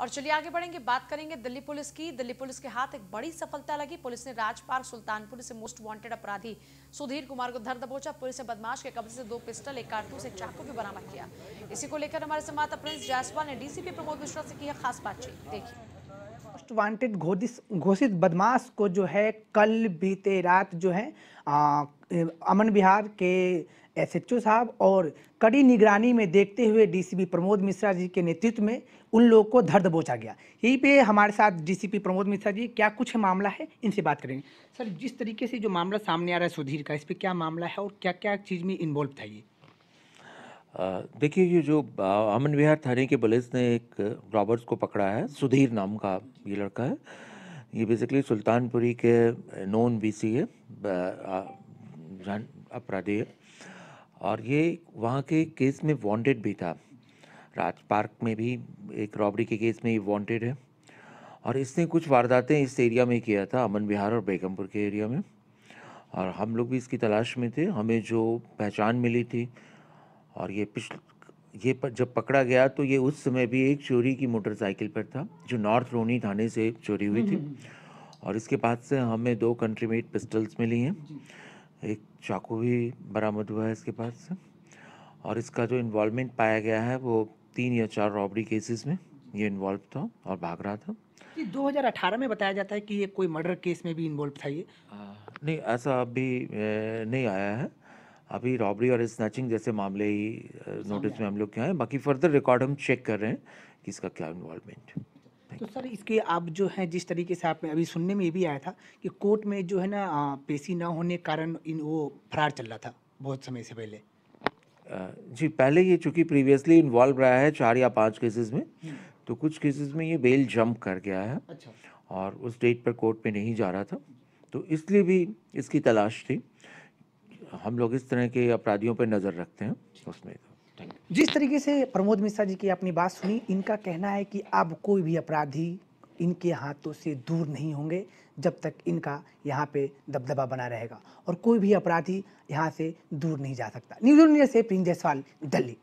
और चलिए आगे बढ़ेंगे बात करेंगे दिल्ली पुलिस की दिल्ली पुलिस के हाथ एक बड़ी सफलता लगी पुलिस ने राजपार सुल्तानपुर से मोस्ट वांटेड अपराधी सुधीर कुमार को धर दबोचा पुलिस ने बदमाश के कब्जे से दो पिस्टल एक कारतूस एक चाकू भी बरामद किया इसी को लेकर हमारे संवाददाता प्रिंस जायसवाल ने डीसीपी प्रमोद मिश्रा से की खास बातचीत देखिए मोस्ट वांटेड घोषित बदमाश को जो है कल बीते रात जो है अमन बिहार के एसएचओ साहब और कड़ी निगरानी में देखते हुए डीसीपी प्रमोद मिश्रा जी के नेतृत्व में उन लोगों को धर्द बोचा गया यहीं पे हमारे साथ डीसीपी प्रमोद मिश्रा जी क्या कुछ मामला है इनसे बात करेंगे सर जिस तरीके से जो मामला सामने आ रहा है सुधीर का इस पर क्या मामला है और क्या क्या चीज़ में इन्वॉल्व था ये देखिए ये जो अमन बिहार थाने के पुलिस ने एक रॉबर्ट्स को पकड़ा है सुधीर नाम का ये लड़का है ये बेसिकली सुल्तानपुरी के नॉन बीसी है अफगान अपराधी है और ये वहाँ के केस में वांटेड भी था राज पार्क में भी एक रॉबरी के केस में ये वांटेड है और इसने कुछ वारदातें इस एरिया में किया था अमन बिहार और बेगमपुर के एरिया में और हम लोग भी इसकी तलाश में थे हमें जो पहचान मिली थी और ये पिछ ये प, जब पकड़ा गया तो ये उस समय भी एक चोरी की मोटरसाइकिल पर था जो नॉर्थ रोनी थाने से चोरी हुई थी हम्म, हम्म, हम्म। और इसके बाद से हमें दो कंट्रीमेड पिस्टल्स मिली हैं एक चाकू भी बरामद हुआ है इसके पास से और इसका जो इन्वॉल्वमेंट पाया गया है वो तीन या चार रॉबरी केसेस में ये इन्वॉल्व था और भाग रहा था ये 2018 में बताया जाता है कि ये कोई मर्डर केस में भी इन्वॉल्व था ये नहीं ऐसा अभी नहीं आया है अभी रॉबरी और स्नैचिंग जैसे मामले ही नोटिस में हम लोग के है बाकी फर्दर रिकॉर्ड हम चेक कर रहे हैं कि इसका क्या इन्वॉल्वमेंट तो सर इसके आप जो है जिस तरीके से आपने अभी सुनने में ये भी आया था कि कोर्ट में जो है ना पेशी ना होने के कारण इन वो फरार चल रहा था बहुत समय से पहले जी पहले ये चूँकि प्रीवियसली इन्वॉल्व रहा है चार या पाँच केसेस में हम्म। तो कुछ केसेस में ये बेल जंप कर गया है अच्छा। और उस डेट पर कोर्ट में नहीं जा रहा था तो इसलिए भी इसकी तलाश थी हम लोग इस तरह के अपराधियों पर नज़र रखते हैं उसमें तो जिस तरीके से प्रमोद मिश्रा जी की अपनी बात सुनी इनका कहना है कि अब कोई भी अपराधी इनके हाथों से दूर नहीं होंगे जब तक इनका यहाँ पे दबदबा बना रहेगा और कोई भी अपराधी यहाँ से दूर नहीं जा सकता न्यूज इंडिया से प्रिंस जायसवाल दिल्ली